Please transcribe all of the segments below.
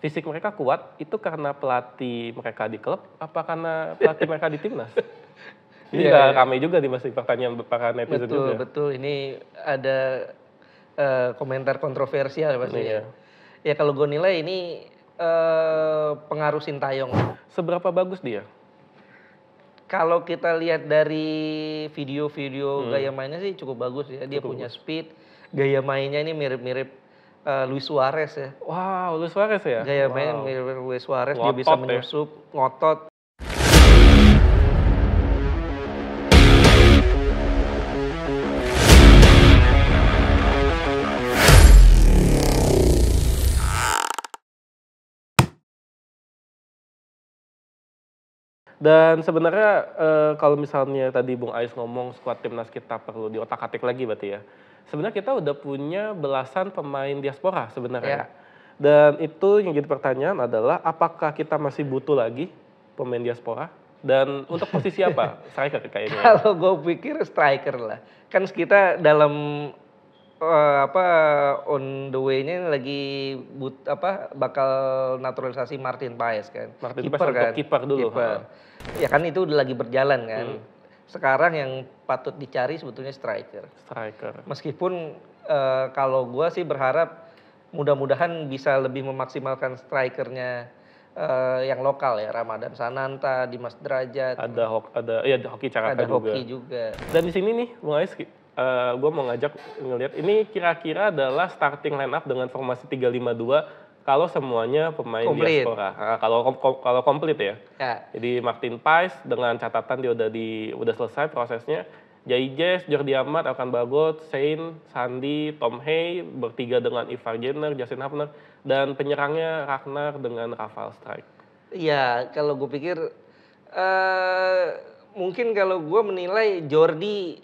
fisik mereka kuat itu karena pelatih mereka di klub apa karena pelatih mereka di timnas? Ini yeah. Iya. ramai juga di masih pertanyaan para netizen betul, juga. Betul, ini ada uh, komentar kontroversial pasti ya. Iya. Ya kalau gue nilai ini uh, pengaruh Sintayong. Seberapa bagus dia? Kalau kita lihat dari video-video hmm. gaya mainnya sih cukup bagus ya. Dia cukup punya speed, gaya mainnya ini mirip-mirip uh, Luis Suarez ya. Wow, Luis Suarez ya? Gaya iya, wow. main Luis Suarez ngotot dia bisa ya. menyusup, ya? ngotot. Dan sebenarnya eh, kalau misalnya tadi Bung Ais ngomong skuad timnas kita perlu diotak-atik lagi berarti ya sebenarnya kita udah punya belasan pemain diaspora sebenarnya. Yeah. Dan itu yang jadi pertanyaan adalah apakah kita masih butuh lagi pemain diaspora? Dan untuk posisi apa? striker kayaknya. Kalau gue pikir striker lah. Kan kita dalam uh, apa on the way-nya lagi but apa bakal naturalisasi Martin Paes kan. Martin Paes kan. kiper dulu. Keeper. Ya kan itu udah lagi berjalan kan. Hmm sekarang yang patut dicari sebetulnya striker. Striker. Meskipun e, kalau gue sih berharap mudah-mudahan bisa lebih memaksimalkan strikernya e, yang lokal ya Ramadan Sananta, Dimas Derajat. Ada hok ada ya hoki juga. ada hoki juga. Dan di sini nih Bung Ais e, eh, gue mau ngajak ngelihat ini kira-kira adalah starting lineup dengan formasi 352 kalau semuanya pemain komplit. diaspora. Nah, kalau kom, kom, kalau komplit ya. ya. Jadi Martin Pais dengan catatan dia udah di udah selesai prosesnya. Jai jess Jordi Amat, Elkan Bagot, Shane, Sandi, Tom Hay, bertiga dengan Ivar Jenner, Justin Hafner, dan penyerangnya Ragnar dengan Rafael Strike. Iya, kalau gue pikir uh, mungkin kalau gue menilai Jordi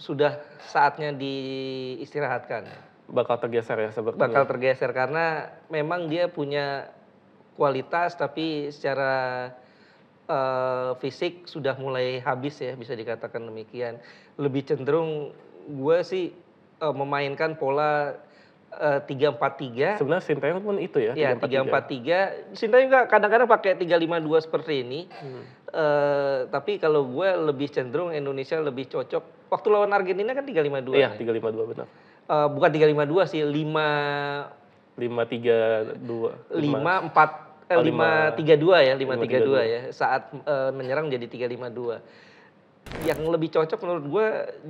sudah saatnya diistirahatkan bakal tergeser ya sebetulnya. Bakal ya? tergeser karena memang dia punya kualitas tapi secara uh, fisik sudah mulai habis ya bisa dikatakan demikian. Lebih cenderung gue sih uh, memainkan pola eh, tiga empat tiga. Sebenarnya Sintayong pun itu ya. ya tiga empat tiga. Sintayong nggak kadang-kadang pakai tiga lima dua seperti ini. Hmm. e, tapi kalau gue lebih cenderung Indonesia lebih cocok. Waktu lawan Argentina kan tiga lima dua. Iya ya? tiga lima dua benar uh, bukan 352 sih, 5 532 54 eh, 532 ya, 532 ya. Saat uh, menyerang jadi 352. Yang lebih cocok menurut gue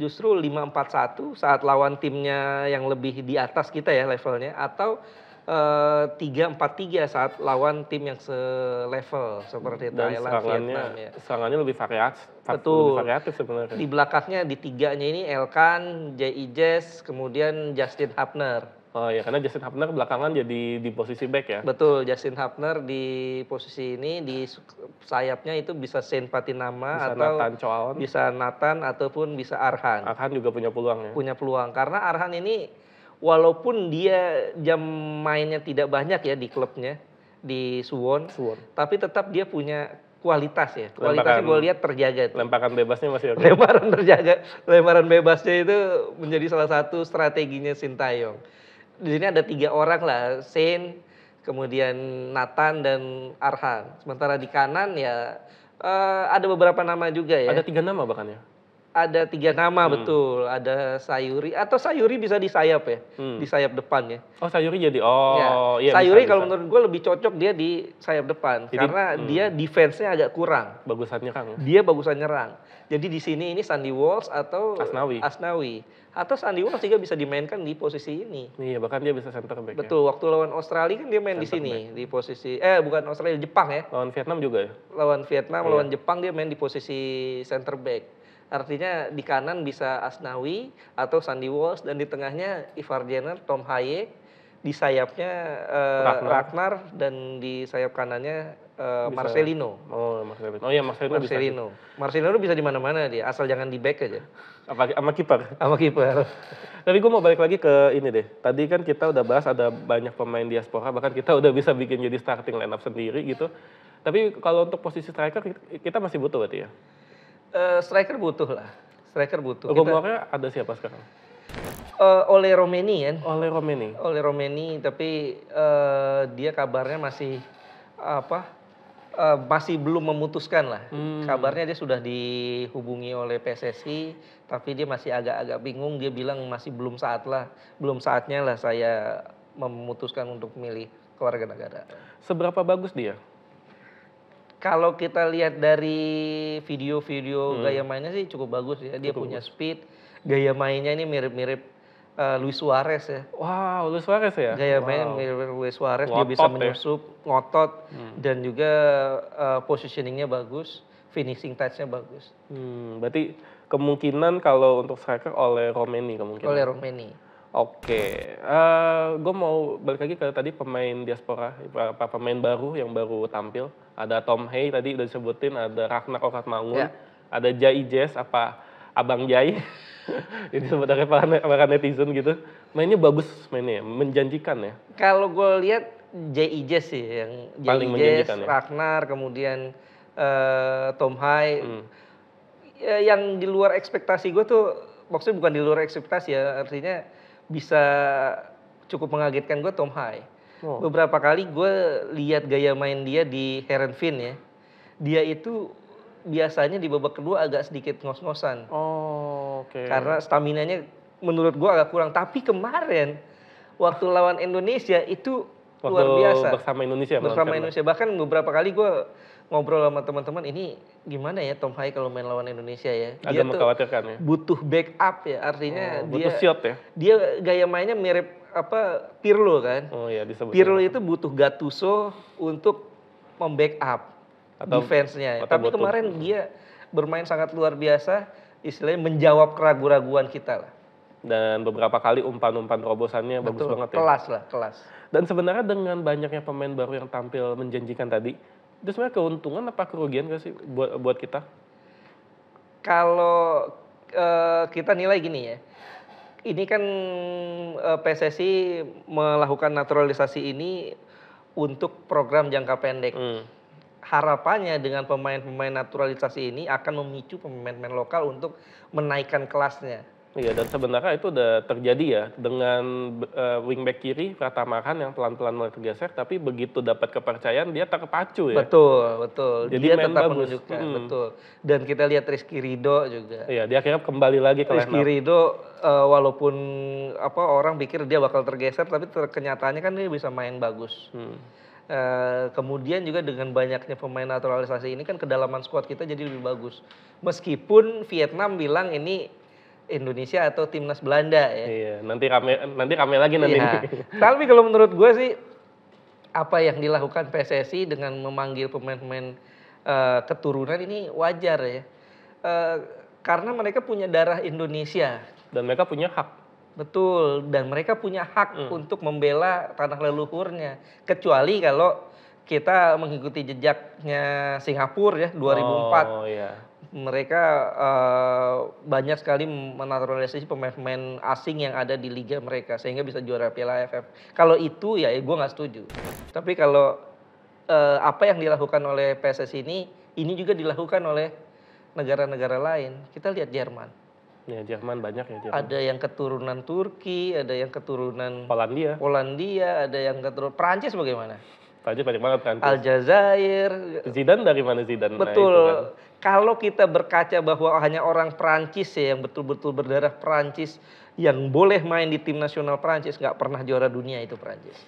justru 541 saat lawan timnya yang lebih di atas kita ya levelnya atau Eh, tiga empat tiga saat lawan tim yang selevel seperti Dan Thailand, Vietnam ya. Serangannya lebih variatif, Betul. lebih variatif sebenarnya. Di belakangnya di tiganya ini Elkan, J.I. Jazz, kemudian Justin Hapner. Oh ya karena Justin Hapner belakangan jadi di posisi back ya. Betul, Justin Hapner di posisi ini di sayapnya itu bisa Saint Patinama bisa atau Nathan Chowon. bisa Nathan ataupun bisa Arhan. Arhan juga punya peluang ya. Punya peluang karena Arhan ini walaupun dia jam mainnya tidak banyak ya di klubnya di Suwon, Suwon. tapi tetap dia punya kualitas ya. Kualitasnya gue lihat terjaga. Tuh. Lemparan bebasnya masih Lemparan terjaga. Lemparan bebasnya itu menjadi salah satu strateginya Sintayong. Di sini ada tiga orang lah, Sen, kemudian Nathan dan Arhan. Sementara di kanan ya uh, ada beberapa nama juga ya. Ada tiga nama bahkan ya ada tiga nama hmm. betul. Ada Sayuri atau Sayuri bisa di sayap ya, hmm. di sayap depan ya. Oh Sayuri jadi oh ya. iya. Sayuri bisa, kalau bisa. menurut gue lebih cocok dia di sayap depan jadi, karena hmm. dia defense-nya agak kurang. Bagusan nyerang. Ya? Dia bagusan nyerang. Jadi di sini ini Sandy Walls atau Asnawi. Asnawi atau Sandy Walls juga bisa dimainkan di posisi ini. Iya, bahkan dia bisa center back. Ya. Betul, ya? waktu lawan Australia kan dia main center di sini back. di posisi eh bukan Australia, Jepang ya. Lawan Vietnam juga ya. Lawan Vietnam, iya. lawan Jepang dia main di posisi center back. Artinya di kanan bisa Asnawi atau Sandy Walsh dan di tengahnya Ivar Jenner, Tom Haye di sayapnya uh, Ragnar. Ragnar dan di sayap kanannya uh, bisa. Marcelino. Oh, Marcelino. Oh iya Marcelino, Marcelino. bisa. Marcelino bisa di mana-mana dia, asal jangan di back aja. Apa sama kiper? Sama kiper. Tapi gue mau balik lagi ke ini deh. Tadi kan kita udah bahas ada banyak pemain diaspora, bahkan kita udah bisa bikin jadi starting lineup sendiri gitu. Tapi kalau untuk posisi striker kita masih butuh berarti ya? Eh, striker butuh lah. Striker butuh. Gomornya ada siapa sekarang? Uh, eh, oleh Romeni kan? Oleh Romeni. Oleh Romeni, tapi uh, dia kabarnya masih apa? Uh, masih belum memutuskan lah. Hmm. Kabarnya dia sudah dihubungi oleh PSSI, tapi dia masih agak-agak bingung. Dia bilang masih belum saat lah, belum saatnya lah saya memutuskan untuk milih keluarga negara. Seberapa bagus dia? kalau kita lihat dari video-video hmm. gaya mainnya sih cukup bagus ya. Dia cukup punya speed, gaya mainnya ini mirip-mirip uh, Luis Suarez ya. Wow, Luis Suarez ya? Gaya wow. main mirip Luis Suarez, dia bisa ya. menyusup, ya? ngotot, hmm. dan juga uh, positioningnya bagus, finishing touchnya bagus. Hmm, berarti kemungkinan kalau untuk striker oleh Romeni kemungkinan? Oleh Romeni. Oke, okay. uh, eh, gue mau balik lagi ke tadi pemain diaspora, apa pemain baru yang baru tampil. Ada Tom Hay tadi udah disebutin, ada Ragnar Oratmangun, yeah. ada Jai Jazz, apa Abang Jai. Ini sebenarnya para, para netizen gitu. Mainnya bagus mainnya, menjanjikan ya. Kalau gue lihat Jai Jazz sih yang paling menjanjikan ya? Ragnar, kemudian uh, Tom Hay. Hmm. Ya, yang di luar ekspektasi gue tuh, maksudnya bukan di luar ekspektasi ya, artinya bisa cukup mengagetkan gue Tom Hai. Oh. Beberapa kali gue lihat gaya main dia di Heron Finn ya. Dia itu biasanya di babak kedua agak sedikit ngos-ngosan. Oh, oke. Okay. Karena staminanya menurut gue agak kurang. Tapi kemarin waktu lawan Indonesia itu waktu luar biasa. Bersama Indonesia. Bersama Indonesia. Bahkan beberapa kali gue ngobrol sama teman-teman ini gimana ya Tom Hai kalau main lawan Indonesia ya. Dia Agak mengkhawatirkan ya. Butuh backup ya artinya oh, butuh shot ya. Dia gaya mainnya mirip apa Pirlo kan? Oh iya Pirlo itu butuh Gattuso untuk membackup defense-nya. Ya. Tapi butuh. kemarin dia bermain sangat luar biasa istilahnya menjawab keraguan keraguan kita lah dan beberapa kali umpan-umpan terobosannya -umpan bagus banget ya. Kelas lah, kelas. Dan sebenarnya dengan banyaknya pemain baru yang tampil menjanjikan tadi, itu sebenarnya keuntungan apa kerugian gak sih buat buat kita? Kalau uh, kita nilai gini ya, ini kan uh, eh, PSSI melakukan naturalisasi ini untuk program jangka pendek. Hmm. Harapannya dengan pemain-pemain naturalisasi ini akan memicu pemain-pemain lokal untuk menaikkan kelasnya Iya dan sebenarnya itu udah terjadi ya dengan uh, wingback kiri Pratama yang pelan-pelan mulai tergeser tapi begitu dapat kepercayaan dia terpacu ya. Betul, betul. Jadi dia tetap bagus. menunjukkan, hmm. betul. Dan kita lihat Rizky Rido juga. Iya, dia akhirnya kembali lagi ke Rizky Rido uh, eh, walaupun apa orang pikir dia bakal tergeser tapi ter kenyataannya kan dia bisa main bagus. Hmm. Uh, kemudian juga dengan banyaknya pemain naturalisasi ini kan kedalaman squad kita jadi lebih bagus. Meskipun Vietnam bilang ini Indonesia atau timnas Belanda ya. Iya, nanti rame nanti kami lagi nanti. Iya. Tapi kalau menurut gue sih apa yang dilakukan PSSI dengan memanggil pemain-pemain uh, keturunan ini wajar ya. Uh, karena mereka punya darah Indonesia dan mereka punya hak. Betul, dan mereka punya hak hmm. untuk membela tanah leluhurnya. Kecuali kalau kita mengikuti jejaknya Singapura ya 2004. Oh iya mereka uh, banyak sekali menaturalisasi pemain-pemain asing yang ada di liga mereka sehingga bisa juara Piala AFF. Kalau itu ya, ya gue nggak setuju. Tapi kalau uh, apa yang dilakukan oleh PSSI ini, ini juga dilakukan oleh negara-negara lain. Kita lihat Jerman. Ya Jerman banyak ya. Jerman. Ada yang keturunan Turki, ada yang keturunan Polandia. Polandia, ada yang keturunan Prancis bagaimana? Prancis banyak banget kan. Aljazair. Zidane dari mana Zidane? Nah, Betul. Nah, kalau kita berkaca bahwa hanya orang Perancis ya yang betul-betul berdarah Perancis yang boleh main di tim nasional Perancis nggak pernah juara dunia itu Perancis.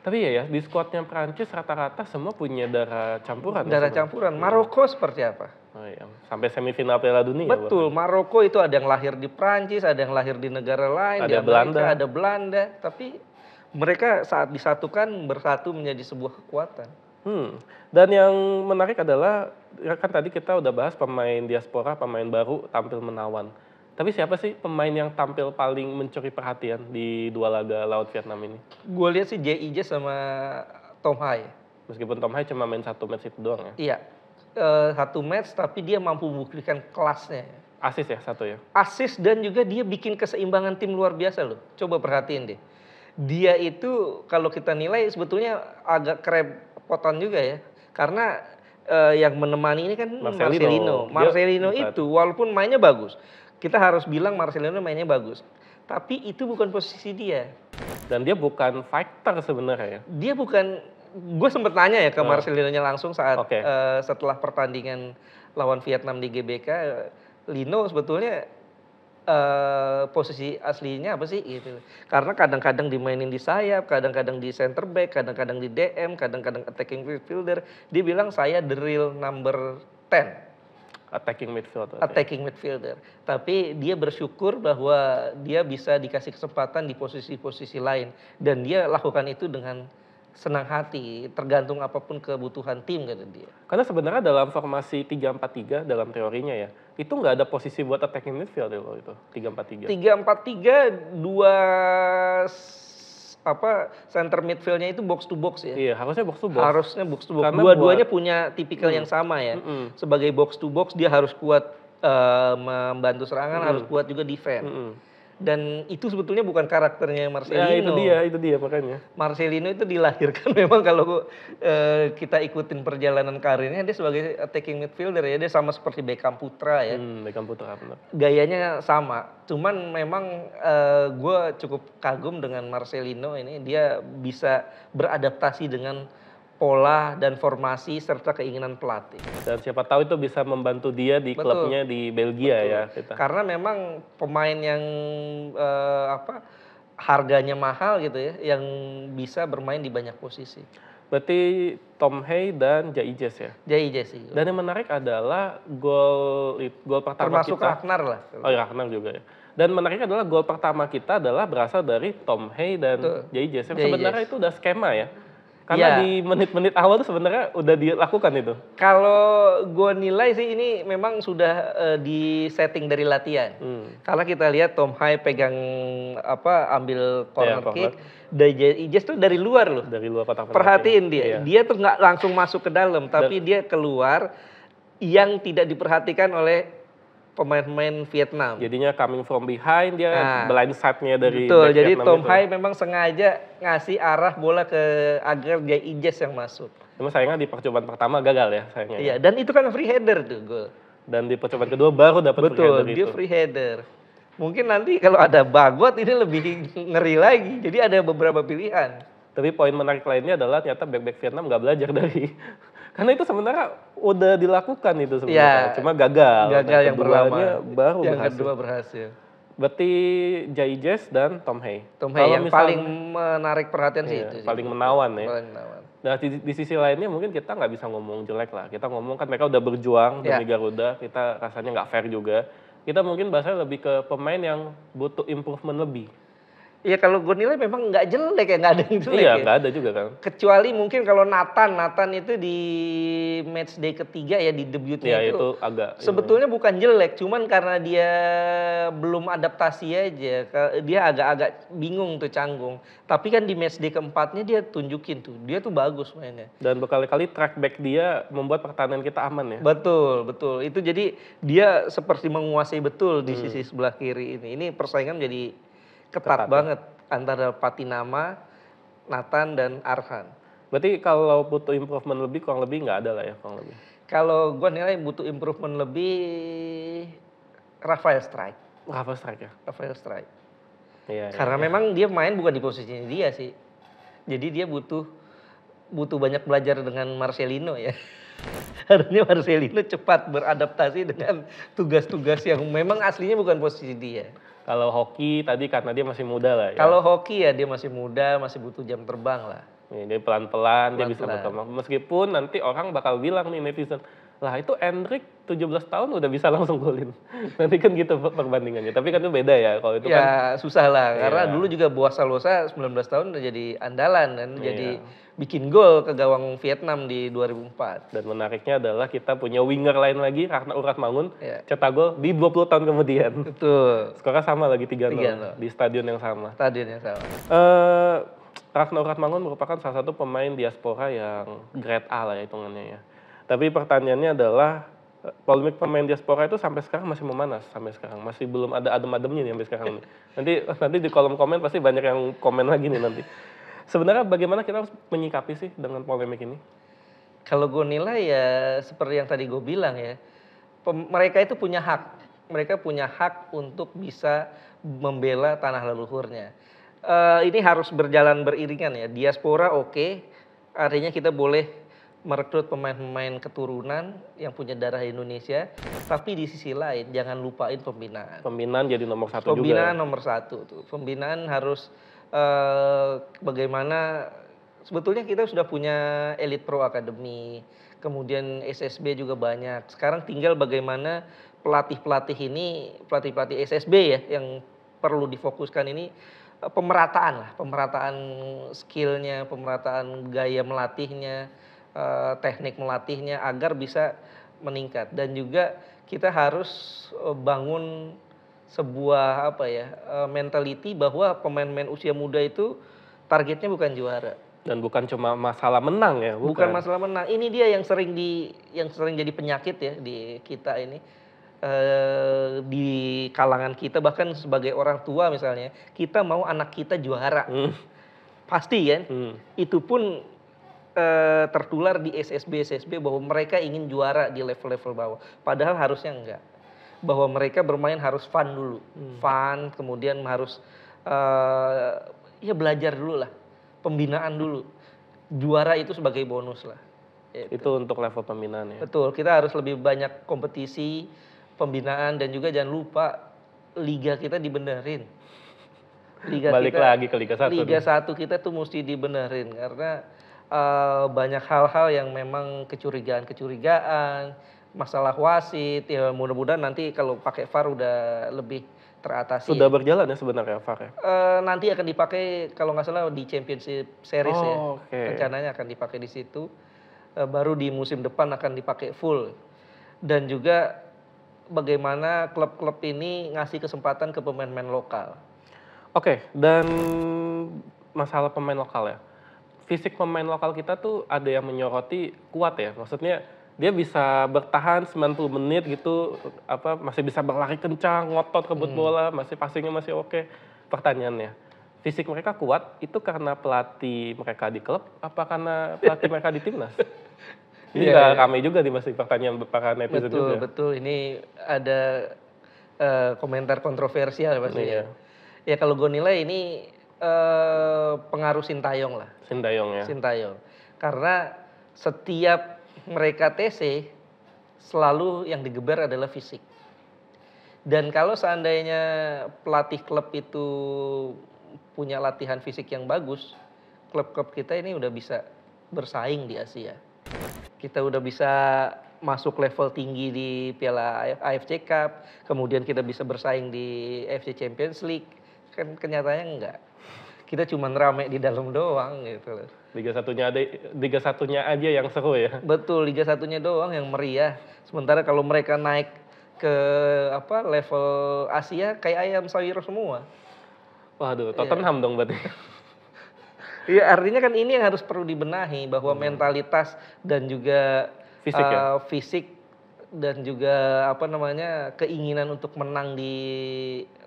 Tapi ya ya di skuadnya Perancis rata-rata semua punya darah campuran. Ya darah ya, campuran. Iya. Maroko seperti apa? Oh iya. Sampai semifinal Piala Dunia. Ya Betul. Bahkan. Maroko itu ada yang lahir di Perancis, ada yang lahir di negara lain, ada di Amerika, Belanda, ada Belanda. Tapi mereka saat disatukan bersatu menjadi sebuah kekuatan. Hmm. Dan yang menarik adalah ya kan tadi kita udah bahas pemain diaspora, pemain baru tampil menawan. Tapi siapa sih pemain yang tampil paling mencuri perhatian di dua laga laut Vietnam ini? Gue lihat sih JIJ sama Tom Hai. Meskipun Tom Hai cuma main satu match itu doang ya? Iya. E, satu match tapi dia mampu buktikan kelasnya. Asis ya satu ya? Asis dan juga dia bikin keseimbangan tim luar biasa loh. Coba perhatiin deh. Dia itu kalau kita nilai sebetulnya agak krep poton juga ya. Karena uh, yang menemani ini kan Marcelino. Marcelino, iya, Marcelino ya, itu walaupun mainnya bagus, kita harus bilang Marcelino mainnya bagus. Tapi itu bukan posisi dia. Dan dia bukan fighter sebenarnya. Ya? Dia bukan. Gue sempet nanya ya ke ah. Marcelino-nya langsung saat okay. uh, eh, setelah pertandingan lawan Vietnam di GBK. Lino sebetulnya uh, posisi aslinya apa sih gitu. Karena kadang-kadang dimainin di sayap, kadang-kadang di center back, kadang-kadang di DM, kadang-kadang attacking midfielder. Dia bilang saya the real number 10. Attacking midfielder. Attacking midfielder. Tapi dia bersyukur bahwa dia bisa dikasih kesempatan di posisi-posisi lain dan dia lakukan itu dengan senang hati, tergantung apapun kebutuhan tim kata dia. Karena sebenarnya dalam formasi 3-4-3 dalam teorinya ya, itu nggak ada posisi buat attacking midfield ya loh itu 3-4-3. 3-4-3 dua apa center midfieldnya itu box to box ya. Iya, harusnya box to box. Harusnya box to box. Dua-duanya punya tipikal mm, yang hmm. sama ya. Mm, -hmm. Sebagai box to box dia harus kuat uh, membantu serangan, mm. harus kuat juga defense. Mm, -hmm dan itu sebetulnya bukan karakternya ya, Marcelino. Ya, itu dia, itu dia makanya. Marcelino itu dilahirkan memang kalau uh, kita ikutin perjalanan karirnya dia sebagai attacking midfielder ya, dia sama seperti Beckham Putra ya. Hmm, Beckham Putra benar. Gayanya sama, cuman memang uh, eh, gue cukup kagum dengan Marcelino ini dia bisa beradaptasi dengan pola dan formasi serta keinginan pelatih. Dan siapa tahu itu bisa membantu dia di Betul. klubnya di Belgia Betul. ya. Kita. Karena memang pemain yang uh, apa harganya mahal gitu ya, yang bisa bermain di banyak posisi. Berarti Tom Hay dan Jai Jess ya? Jai Jess sih. Iya. Dan yang menarik adalah gol gol pertama Termasuk kita. Termasuk Ragnar lah. Oh ya, Ragnar juga ya. Dan menarik adalah gol pertama kita adalah berasal dari Tom Hay dan Jai Jess. sebenarnya itu udah skema ya? Karena yeah. di menit-menit awal tuh sebenarnya udah dilakukan itu. Kalau gue nilai sih ini memang sudah uh, di setting dari latihan. Hmm. Karena kita lihat Tom Hai pegang apa ambil corner yeah, iya, kick, Dajay Ijes tuh dari luar loh. Dari luar kotak Perhatiin dia, yeah. dia tuh nggak langsung masuk ke dalam, tapi Dan, dia keluar yang tidak diperhatikan oleh pemain-pemain Vietnam. Jadinya coming from behind dia nah, blind side-nya dari Betul, jadi Tom Hai memang sengaja ngasih arah bola ke agar dia Ijes yang masuk. Cuma sayangnya di percobaan pertama gagal ya sayangnya. Ya? Iya, dan itu kan free header tuh gol. Dan di percobaan kedua baru dapat free header Betul, dia free header. Mungkin nanti kalau ada bagot ini lebih ngeri lagi. Jadi ada beberapa pilihan. Tapi poin menarik lainnya adalah ternyata back-back Vietnam nggak belajar dari karena itu sebenarnya udah dilakukan itu sebenarnya, ya, cuma gagal. Nah, gagal yang pertama. Baru yang berhasil. kedua berhasil. Berarti Jay Jess dan Tom Hay. Tom Hay yang misalnya, paling menarik perhatian iya, sih itu. Paling sih. menawan ya. Paling menawan. Nah di, di sisi lainnya mungkin kita nggak bisa ngomong jelek lah. Kita ngomong kan mereka udah berjuang demi ya. Garuda, kita rasanya nggak fair juga. Kita mungkin bahasanya lebih ke pemain yang butuh improvement lebih. Iya kalau gue nilai memang nggak jelek ya nggak ada yang jelek. Iya ya. nggak ya. ada juga kan. Kecuali mungkin kalau Nathan Nathan itu di match day ketiga ya di debutnya ya, itu, itu agak sebetulnya bukan jelek cuman karena dia belum adaptasi aja dia agak-agak bingung tuh canggung. Tapi kan di match day keempatnya dia tunjukin tuh dia tuh bagus mainnya. Dan berkali-kali track back dia membuat pertahanan kita aman ya. Betul betul itu jadi dia seperti menguasai betul di hmm. sisi sebelah kiri ini ini persaingan jadi ketat, ketat ya. banget ya? antara Patinama, Nathan dan Arhan. Berarti kalau butuh improvement lebih kurang lebih nggak ada lah ya kurang lebih. Kalau gue nilai butuh improvement lebih Rafael Strike. Rafael Strike ya. Rafael Strike. Iya. iya Karena iya. memang dia main bukan di posisi dia sih. Jadi dia butuh butuh banyak belajar dengan Marcelino ya. Harusnya Marcelino cepat beradaptasi dengan tugas-tugas yang memang aslinya bukan posisi dia. Kalau hoki tadi karena dia masih muda lah. Ya. Kalau hoki ya dia masih muda, masih butuh jam terbang lah. Ini iya, pelan-pelan, pelan-pelan. dia bisa berkembang. Meskipun nanti orang bakal bilang nih netizen, lah itu tujuh 17 tahun udah bisa langsung golin. Nanti kan gitu perbandingannya. Tapi kan itu beda ya kalau itu ya, kan. susah lah. Iya. Karena dulu juga boasa sembilan 19 tahun udah jadi andalan kan. Iya. Jadi bikin gol ke gawang Vietnam di 2004. Dan menariknya adalah kita punya winger lain lagi, Urat Mangun Iya. Cetak gol di 20 tahun kemudian. itu Skornya sama lagi tiga 0 Di stadion yang sama. Stadion yang sama. Uh, eh, Urat Mangun merupakan salah satu pemain diaspora yang grade A lah ya hitungannya ya tapi pertanyaannya adalah eh, polemik pemain diaspora itu sampai sekarang masih memanas sampai sekarang masih belum ada adem-ademnya nih sampai sekarang nih. nanti nanti di kolom komen pasti banyak yang komen lagi nih nanti sebenarnya bagaimana kita harus menyikapi sih dengan polemik ini kalau gue nilai ya seperti yang tadi gue bilang ya mereka itu punya hak mereka punya hak untuk bisa membela tanah leluhurnya uh, ini harus berjalan beriringan ya diaspora oke okay, artinya kita boleh merekrut pemain-pemain keturunan yang punya darah Indonesia, tapi di sisi lain jangan lupain pembinaan. Pembinaan jadi nomor satu pembinaan juga. Pembinaan ya? nomor satu tuh. Pembinaan harus uh, bagaimana sebetulnya kita sudah punya Elite Pro Academy, kemudian SSB juga banyak. Sekarang tinggal bagaimana pelatih-pelatih ini, pelatih-pelatih SSB ya yang perlu difokuskan ini eh, pemerataan lah, pemerataan skillnya, pemerataan gaya melatihnya Eh, teknik melatihnya agar bisa meningkat dan juga kita harus eh, bangun sebuah apa ya eh, mentality bahwa pemain-pemain usia muda itu targetnya bukan juara dan bukan cuma masalah menang ya bukan. bukan masalah menang ini dia yang sering di yang sering jadi penyakit ya di kita ini e, di kalangan kita bahkan sebagai orang tua misalnya kita mau anak kita juara hmm. pasti ya hmm. itu pun Eh, tertular di SSB SSB bahwa mereka ingin juara di level-level bawah. Padahal harusnya enggak. Bahwa mereka bermain harus fun dulu, hmm. fun, kemudian harus uh, ya belajar dulu lah, pembinaan dulu. Juara itu sebagai bonus lah. Itu, itu untuk level pembinaan ya. Betul, kita harus lebih banyak kompetisi, pembinaan dan juga jangan lupa liga kita dibenerin. Liga Balik kita, lagi ke Liga 1. Liga 1 kita tuh mesti dibenerin karena uh, banyak hal-hal yang memang kecurigaan-kecurigaan, masalah wasit. Ya mudah-mudahan nanti kalau pakai VAR udah lebih teratasi. Sudah berjalan ya sebenarnya VAR ya? Uh, nanti akan dipakai kalau nggak salah di Championship Series ya. oh, ya. Okay. Rencananya akan dipakai di situ. Uh, baru di musim depan akan dipakai full. Dan juga bagaimana klub-klub ini ngasih kesempatan ke pemain-pemain lokal. Oke, okay, dan masalah pemain lokal ya fisik pemain lokal kita tuh ada yang menyoroti kuat ya. Maksudnya dia bisa bertahan 90 menit gitu apa masih bisa berlari kencang, ngotot rebut hmm. bola, masih passingnya masih oke. Okay. Pertanyaannya, fisik mereka kuat itu karena pelatih mereka di klub apa karena pelatih mereka di timnas? Ini yeah. Iya. ramai juga di masih pertanyaan para netizen betul, juga. Betul, Ini ada uh, komentar kontroversial pasti. Ya, yeah. Iya. Ya kalau gue nilai ini Eh, pengaruh Sintayong lah. Sintayong ya. Sintayong. Karena setiap mereka TC selalu yang digeber adalah fisik. Dan kalau seandainya pelatih klub itu punya latihan fisik yang bagus, klub-klub kita ini udah bisa bersaing di Asia. Kita udah bisa masuk level tinggi di Piala AFC Cup, kemudian kita bisa bersaing di AFC Champions League, kan kenyataannya enggak kita cuma rame di dalam doang gitu loh. Liga satunya ada Liga satunya aja yang seru ya. Betul, Liga satunya doang yang meriah. Sementara kalau mereka naik ke apa level Asia kayak ayam sayur semua. Waduh, iya. Tottenham yeah. dong berarti. Iya, artinya kan ini yang harus perlu dibenahi bahwa hmm. mentalitas dan juga fisik, ya? uh, ya? fisik dan juga apa namanya keinginan untuk menang di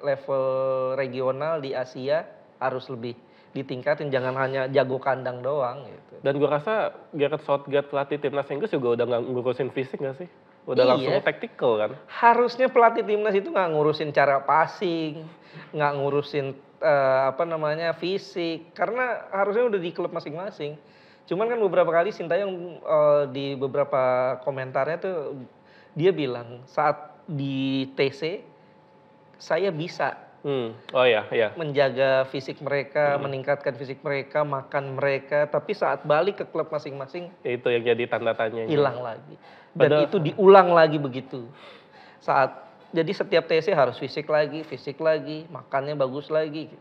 level regional di Asia harus lebih ditingkatin jangan hanya jago kandang doang gitu. Dan gue rasa Gareth Southgate pelatih timnas Inggris juga udah nggak ngurusin fisik gak sih? Udah iya. langsung tactical kan? Harusnya pelatih timnas itu nggak ngurusin cara passing, nggak ngurusin uh, apa namanya fisik, karena harusnya udah di klub masing-masing. Cuman kan beberapa kali Sintayong uh, di beberapa komentarnya tuh dia bilang saat di TC saya bisa Hmm. Oh ya, ya. Menjaga fisik mereka, hmm. meningkatkan fisik mereka, makan mereka, tapi saat balik ke klub masing-masing itu yang jadi tanda tanya. Hilang lagi. Dan Padahal, itu diulang lagi begitu. Saat jadi setiap TC harus fisik lagi, fisik lagi, makannya bagus lagi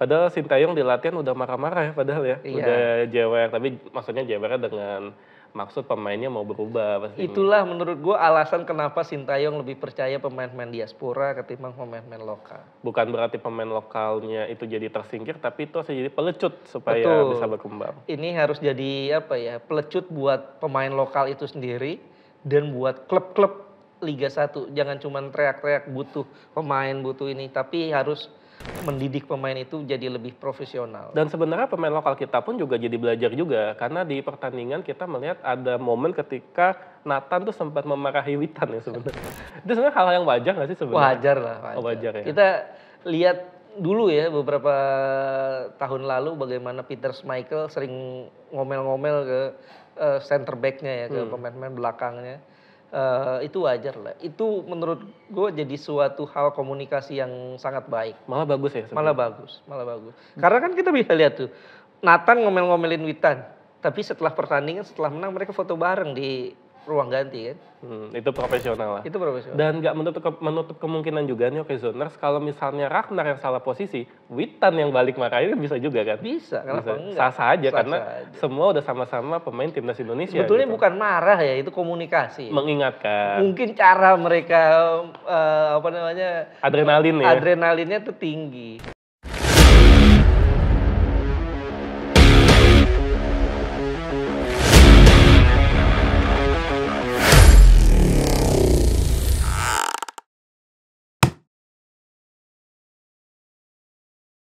Padahal Sintayong di latihan udah marah-marah ya padahal ya. Iya. Udah jewer, tapi maksudnya jewernya dengan maksud pemainnya mau berubah pasti. Itulah menurut gue alasan kenapa Sintayong lebih percaya pemain-pemain diaspora ketimbang pemain-pemain lokal. Bukan berarti pemain lokalnya itu jadi tersingkir, tapi itu harus jadi pelecut supaya Betul. bisa berkembang. Ini harus jadi apa ya pelecut buat pemain lokal itu sendiri dan buat klub-klub Liga 1 jangan cuma teriak-teriak butuh pemain butuh ini tapi harus mendidik pemain itu jadi lebih profesional. Dan sebenarnya pemain lokal kita pun juga jadi belajar juga karena di pertandingan kita melihat ada momen ketika Nathan tuh sempat memarahi Witan ya sebenarnya. itu sebenarnya hal yang wajar nggak sih sebenarnya? Wajar lah. Oh, wajar. Oh, wajar ya. Kita lihat dulu ya beberapa tahun lalu bagaimana Peter Michael sering ngomel-ngomel ke uh, center backnya ya ke hmm. pemain-pemain hmm. belakangnya Eh, itu wajar lah. Itu menurut gue jadi suatu hal komunikasi yang sangat baik. Malah bagus ya. Sebenernya? Malah bagus, malah bagus. Karena kan kita bisa lihat tuh, Nathan ngomel-ngomelin Witan, tapi setelah pertandingan, setelah menang mereka foto bareng di ruang ganti kan. Hmm, itu profesional lah. Itu profesional. Dan nggak menutup ke, menutup kemungkinan juga nih oke okay, zoners kalau misalnya Ragnar yang salah posisi, Witan yang balik marahin bisa juga kan? Bisa, kenapa bisa. enggak? Sah aja sah karena aja. semua udah sama-sama pemain timnas Indonesia. Sebetulnya gitu. bukan marah ya, itu komunikasi. Mengingatkan. Mungkin cara mereka uh, apa namanya? Adrenalin ya. Adrenalinnya tuh tinggi.